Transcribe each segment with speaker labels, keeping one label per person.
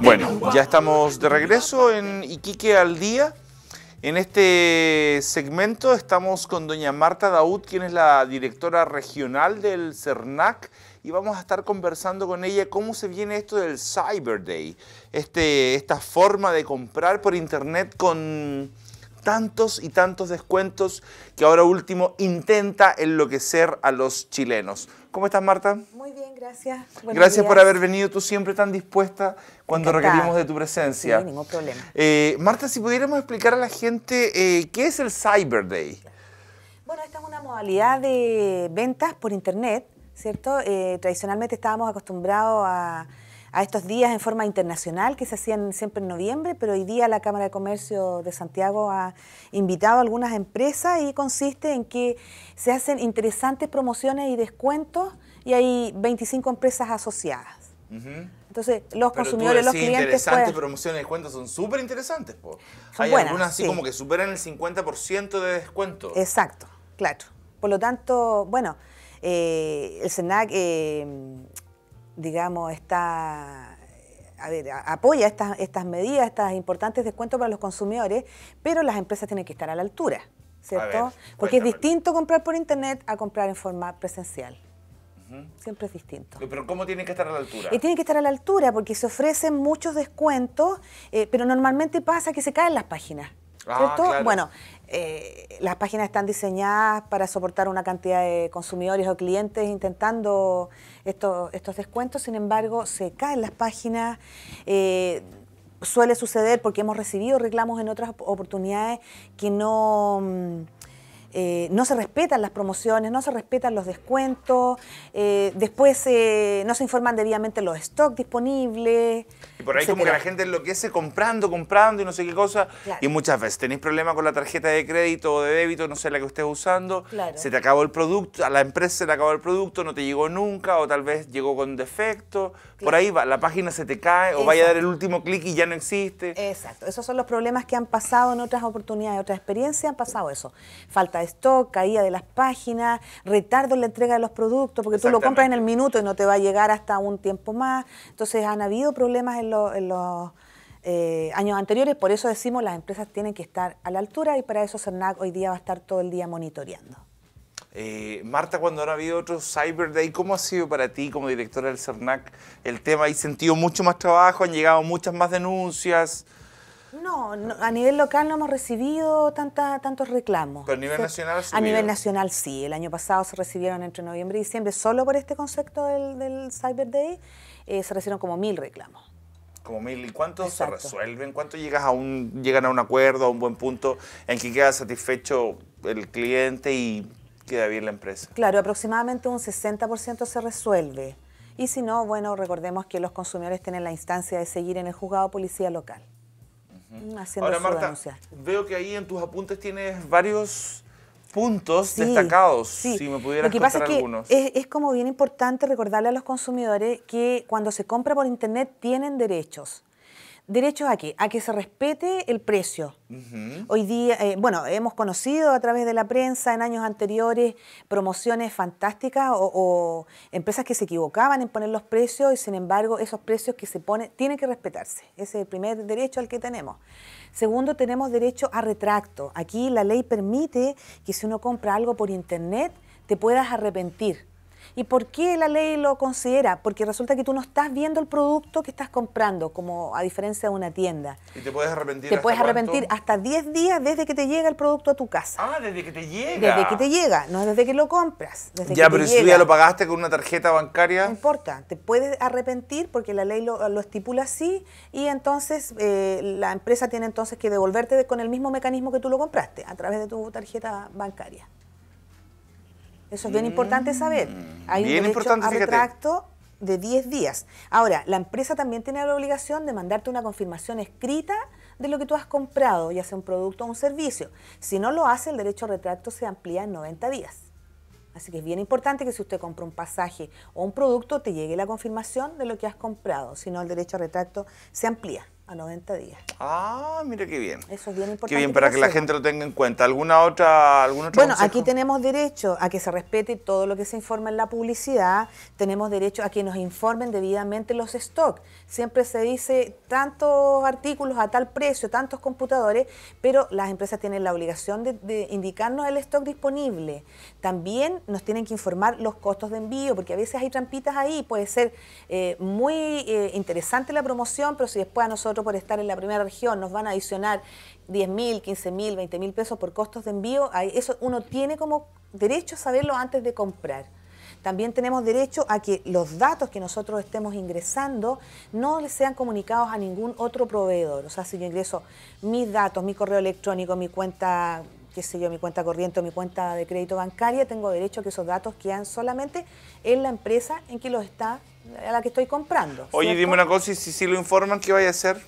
Speaker 1: Bueno, ya estamos de regreso en Iquique al día. En este segmento estamos con doña Marta Daud, quien es la directora regional del CERNAC, y vamos a estar conversando con ella cómo se viene esto del Cyber Day, este, esta forma de comprar por internet con tantos y tantos descuentos que ahora último intenta enloquecer a los chilenos. ¿Cómo estás, Marta?
Speaker 2: Muy bien, gracias. gracias por haber
Speaker 1: venido, tú siempre tan dispuesta cuando requerimos de tu presencia. Sí, ningún problema. Eh, Marta, si pudiéramos explicar a la gente eh, qué es el Cyber Day.
Speaker 2: Bueno, esta es una modalidad de ventas por Internet, ¿cierto? Eh, tradicionalmente estábamos acostumbrados a a estos días en forma internacional que se hacían siempre en noviembre, pero hoy día la Cámara de Comercio de Santiago ha invitado a algunas empresas y consiste en que se hacen interesantes promociones y descuentos y hay 25 empresas asociadas. Entonces, los consumidores, los clientes. interesantes pues,
Speaker 1: promociones y descuentos, son súper interesantes. Hay algunas así como que superan el 50% de descuento. Exacto,
Speaker 2: claro. Por lo tanto, bueno, eh, el SENAC eh, digamos, está a ver, apoya estas, estas medidas, estos importantes descuentos para los consumidores, pero las empresas tienen que estar a la altura, ¿cierto? Porque es distinto comprar por internet a comprar en forma presencial. Siempre es distinto.
Speaker 1: Pero ¿cómo tienen que estar a la altura? y tienen
Speaker 2: que estar a la altura porque se ofrecen muchos descuentos, eh, pero normalmente pasa que se caen las páginas.
Speaker 1: Ah, ¿Cierto? Bueno,
Speaker 2: eh, las páginas están diseñadas para soportar una cantidad de consumidores o clientes intentando estos descuentos, sin embargo, se caen las páginas. Eh, suele suceder porque hemos recibido reclamos en otras oportunidades que no... Mm, eh, no se respetan las promociones, no se respetan los descuentos, después no se informan debidamente los stocks disponibles por ahí como que la
Speaker 1: gente enloquece comprando, comprando y no sé qué cosa. Y muchas veces tenéis problemas con la tarjeta de crédito o de débito, no sé la que estés usando, se te acabó el producto, a la empresa se le acabó el producto, no te llegó nunca o tal vez llegó con defecto. Por ahí va, la página se te cae o vaya a dar el último clic y ya no existe.
Speaker 2: Exacto, esos son los problemas que han pasado en otras oportunidades, en otras experiencias, han pasado eso. Falta de stock, caída de las páginas, retardo en la entrega de los productos, porque tú lo compras en el minuto y no te va a llegar hasta un tiempo más. Entonces han habido problemas en los en los eh, años anteriores, por eso decimos las empresas tienen que estar a la altura y para eso CERNAC hoy día va a estar todo el día monitoreando.
Speaker 1: Eh, Marta, cuando ahora ha habido otro Cyber Day, ¿cómo ha sido para ti como directora del CERNAC el tema? ¿Hay sentido mucho más trabajo? ¿Han llegado muchas más denuncias?
Speaker 2: No, a nivel local no hemos recibido tantos reclamos. ¿Pero a nivel nacional sí? A nivel nacional sí. El año pasado se recibieron entre noviembre y diciembre, solo por este concepto del, Cyber Day, eh, se recibieron como mil reclamos
Speaker 1: como mil. ¿Y cuántos se resuelven? ¿Cuánto llegas a un, llegan a un acuerdo, a un buen punto en que queda satisfecho el cliente y queda bien la empresa?
Speaker 2: Claro, aproximadamente un 60% se resuelve. Y si no, bueno, recordemos que los consumidores tienen la instancia de seguir en el juzgado policía local. haciendo Haciendo Ahora,
Speaker 1: veo que ahí en tus apuntes tienes varios puntos destacados, si me pudieras Lo que es algunos.
Speaker 2: es, como bien importante recordarle a los consumidores que cuando se compra por internet tienen derechos. ¿Derecho a qué? A que se respete el precio. Hoy día, eh, bueno, hemos conocido a través de la prensa en años anteriores promociones fantásticas o, o, empresas que se equivocaban en poner los precios y sin embargo esos precios que se ponen tienen que respetarse. Ese es el primer derecho al que tenemos. Segundo, tenemos derecho a retracto. Aquí la ley permite que si uno compra algo por internet te puedas arrepentir ¿Y por qué la ley lo considera? Porque resulta que tú no estás viendo el producto que estás comprando, como a diferencia de una tienda.
Speaker 1: ¿Y te puedes arrepentir? Te hasta puedes arrepentir
Speaker 2: hasta 10 días desde que te llega el producto a tu casa. Ah,
Speaker 1: desde que te llega. Desde que te
Speaker 2: llega, no desde que lo compras. ya, pero si ya lo
Speaker 1: pagaste con una tarjeta bancaria. No
Speaker 2: importa, te puedes arrepentir porque la ley lo, estipula así y entonces eh, la empresa tiene entonces que devolverte con el mismo mecanismo que tú lo compraste, a través de tu tarjeta bancaria. Eso es bien importante saber. Mm, Hay un derecho a retracto de 10 días. Ahora, la empresa también tiene la obligación de mandarte una confirmación escrita de lo que tú has comprado, ya sea un producto o un servicio. Si no lo hace, el derecho a retracto se amplía en 90 días. Así que es bien importante que si usted compra un pasaje o un producto, te llegue la confirmación de lo que has comprado. Si no, el derecho a retracto se amplía a 90 días.
Speaker 1: Ah, mira qué bien.
Speaker 2: Eso es bien importante. Qué bien, para que, la gente
Speaker 1: lo tenga en cuenta. ¿Alguna otra, algún Bueno, aquí
Speaker 2: tenemos derecho a que se respete todo lo que se informa en la publicidad, tenemos derecho a que nos informen debidamente los stocks. Siempre se dice tantos artículos a tal precio, tantos computadores, pero las empresas tienen la obligación de, indicarnos el stock disponible. También nos tienen que informar los costos de envío, porque a veces hay trampitas ahí, puede ser eh, muy eh, interesante la promoción, pero si después a nosotros por estar en la primera región nos van a adicionar 10 mil, 15 mil, 20 mil pesos por costos de envío, eso uno tiene como derecho a saberlo antes de comprar. También tenemos derecho a que los datos que nosotros estemos ingresando no les sean comunicados a ningún otro proveedor. O sea, si yo ingreso mis datos, mi correo electrónico, mi cuenta qué sé yo, mi cuenta corriente o mi cuenta de crédito bancaria, tengo derecho a que esos datos quedan solamente en la empresa en que los está, a la que estoy comprando. Oye, dime
Speaker 1: una cosa, y si, si lo informan, ¿qué vaya a hacer?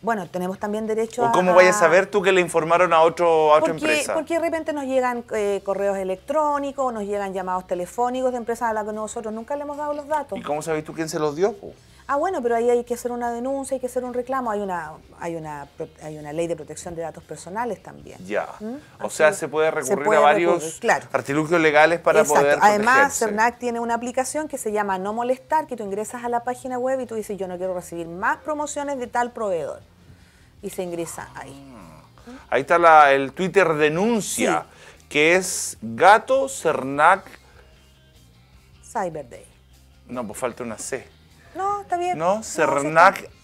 Speaker 2: Bueno, tenemos también derecho a... ¿Cómo vayas a saber
Speaker 1: tú que le informaron a, otro, a otra empresa? Porque
Speaker 2: de repente nos llegan eh, correos electrónicos, nos llegan llamados telefónicos de empresas a las que nosotros nunca le hemos dado los datos. ¿Y cómo
Speaker 1: sabes tú quién se los dio?
Speaker 2: Ah, bueno, pero ahí hay que hacer una denuncia, hay que hacer un reclamo. Hay una, hay una, una ley de protección de datos personales también.
Speaker 1: Ya. ¿Mm? O sea, se puede recurrir a varios artilugios legales para poder. Además, CERNAC
Speaker 2: tiene una aplicación que se llama No Molestar, que tú ingresas a la página web y tú dices, yo no quiero recibir más promociones de tal proveedor. Y se ingresa ahí. Mm.
Speaker 1: Ahí está el Twitter denuncia, que es Gato Cernac
Speaker 2: Cyber Day.
Speaker 1: No, pues falta una C.
Speaker 2: No, está bien. ¿No? CERNAC
Speaker 1: no,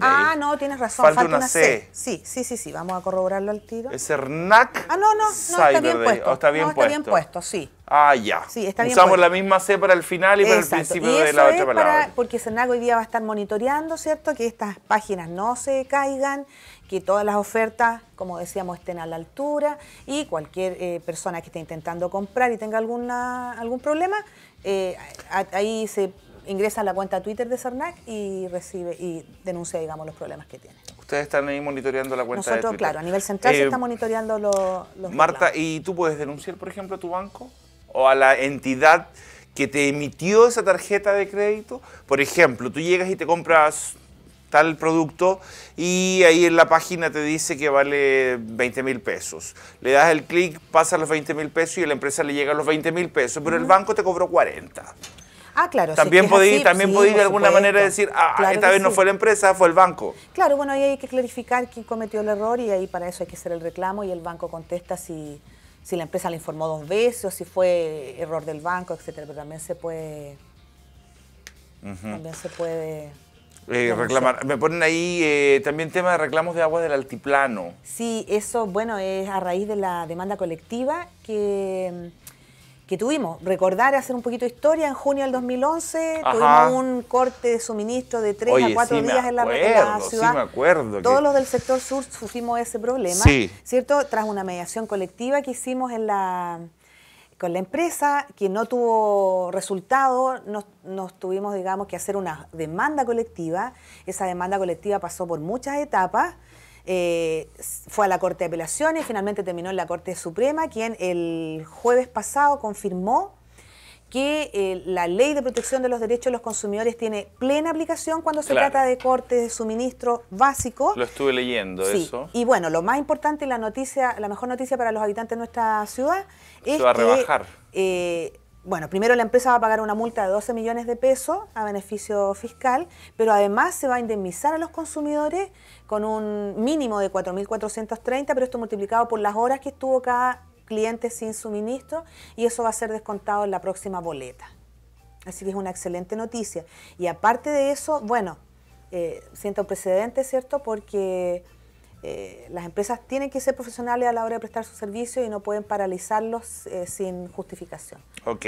Speaker 1: Ah,
Speaker 2: no, tienes razón. Falta, una, C. Sí, sí, sí, sí. Vamos a corroborarlo al tiro. Es
Speaker 1: Cernac
Speaker 2: Ah, no, no, no está bien puesto. Oh, está bien puesto. sí.
Speaker 1: Ah, ya. Sí, Usamos la misma C para el final y para el principio de la otra palabra.
Speaker 2: porque CERNAC hoy día va a estar monitoreando, ¿cierto? Que estas páginas no se caigan, que todas las ofertas, como decíamos, estén a la altura y cualquier eh, persona que esté intentando comprar y tenga alguna, algún problema, eh, ahí se ingresa a la cuenta Twitter de Cernac y recibe y denuncia, digamos, los problemas que tiene.
Speaker 1: Ustedes están ahí monitoreando la cuenta Nosotros, de Twitter. claro, a nivel central se eh, está
Speaker 2: monitoreando los Marta,
Speaker 1: ¿y tú puedes denunciar, por ejemplo, a tu banco o a la entidad que te emitió esa tarjeta de crédito? Por ejemplo, tú llegas y te compras tal producto y ahí en la página te dice que vale 20 mil pesos. Le das el clic, pasa los 20 mil pesos y la empresa le llega los 20 mil pesos, pero el banco te cobró 40.
Speaker 2: Ah, claro. También podéis también de alguna manera decir,
Speaker 1: ah, ah esta vez no fue la empresa, fue el banco.
Speaker 2: Claro, bueno, ahí hay que clarificar quién cometió el error y ahí para eso hay que hacer el reclamo y el banco contesta si, la empresa le informó dos veces o si fue error del banco, etcétera. Pero también se puede... También se puede...
Speaker 1: Eh, reclamar. Me ponen ahí eh, también tema de reclamos de aguas del altiplano.
Speaker 2: Sí, eso, bueno, es a raíz de la demanda colectiva que que tuvimos. Recordar, hacer un poquito de historia, en junio del 2011 tuvimos un corte de suministro de tres a cuatro días en, la, ciudad. Todos los del sector sur sufrimos ese problema, ¿cierto? Tras una mediación colectiva que hicimos en la con la empresa, que no tuvo resultado, nos, nos, tuvimos, digamos, que hacer una demanda colectiva. Esa demanda colectiva pasó por muchas etapas eh, fue a la Corte de Apelaciones, finalmente terminó en la Corte Suprema, quien el jueves pasado confirmó que eh, la ley de protección de los derechos de los consumidores tiene plena aplicación cuando se trata de cortes de suministro básico. Lo
Speaker 1: estuve leyendo eso. Y
Speaker 2: bueno, lo más importante, la noticia, la mejor noticia para los habitantes de nuestra ciudad es va a rebajar. que eh, bueno, primero la empresa va a pagar una multa de 12 millones de pesos a beneficio fiscal, pero además se va a indemnizar a los consumidores con un mínimo de 4.430, pero esto multiplicado por las horas que estuvo cada cliente sin suministro y eso va a ser descontado en la próxima boleta. Así que es una excelente noticia. Y aparte de eso, bueno, eh, siento un precedente, ¿cierto? Porque eh, las empresas tienen que ser profesionales a la hora de prestar su servicio y no pueden paralizarlos eh, sin justificación.
Speaker 1: Ok.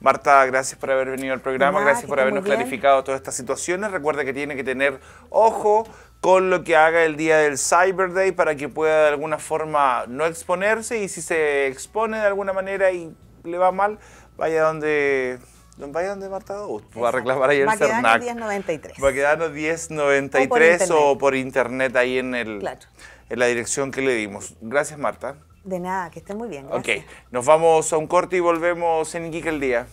Speaker 1: Marta, gracias por haber venido al programa, gracias por habernos clarificado todas estas situaciones. Recuerda que tiene que tener ojo con lo que haga el día del Cyber Day para que pueda de alguna forma no exponerse y si se expone de alguna manera y le va mal, vaya donde vayan de Marta Augusto Va a reclamar ahí el Cernac. Va a quedarnos 10.93. Va a quedarnos 10.93 o, por internet ahí en, el, en la dirección que le dimos. Gracias, Marta.
Speaker 2: De nada, que estén muy bien. Ok,
Speaker 1: nos vamos a un corte y volvemos en Iquique el Día.